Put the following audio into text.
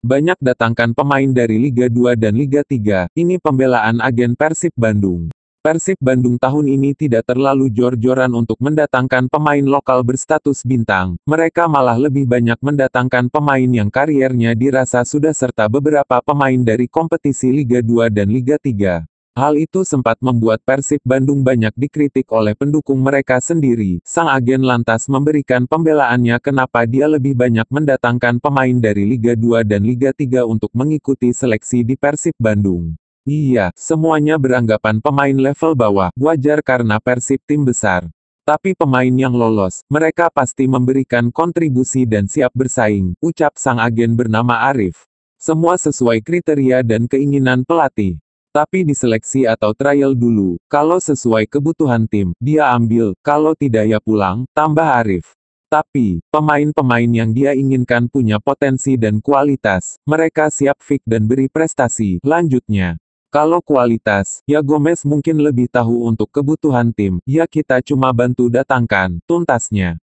Banyak datangkan pemain dari Liga 2 dan Liga 3, ini pembelaan agen Persib Bandung. Persib Bandung tahun ini tidak terlalu jor-joran untuk mendatangkan pemain lokal berstatus bintang, mereka malah lebih banyak mendatangkan pemain yang kariernya dirasa sudah serta beberapa pemain dari kompetisi Liga 2 dan Liga 3. Hal itu sempat membuat Persib Bandung banyak dikritik oleh pendukung mereka sendiri. Sang agen lantas memberikan pembelaannya kenapa dia lebih banyak mendatangkan pemain dari Liga 2 dan Liga 3 untuk mengikuti seleksi di Persib Bandung. Iya, semuanya beranggapan pemain level bawah, wajar karena Persib tim besar. Tapi pemain yang lolos, mereka pasti memberikan kontribusi dan siap bersaing, ucap sang agen bernama Arif. Semua sesuai kriteria dan keinginan pelatih. Tapi diseleksi atau trial dulu, kalau sesuai kebutuhan tim, dia ambil, kalau tidak ya pulang, tambah Arif. Tapi, pemain-pemain yang dia inginkan punya potensi dan kualitas, mereka siap fix dan beri prestasi, lanjutnya. Kalau kualitas, ya Gomez mungkin lebih tahu untuk kebutuhan tim, ya kita cuma bantu datangkan, tuntasnya.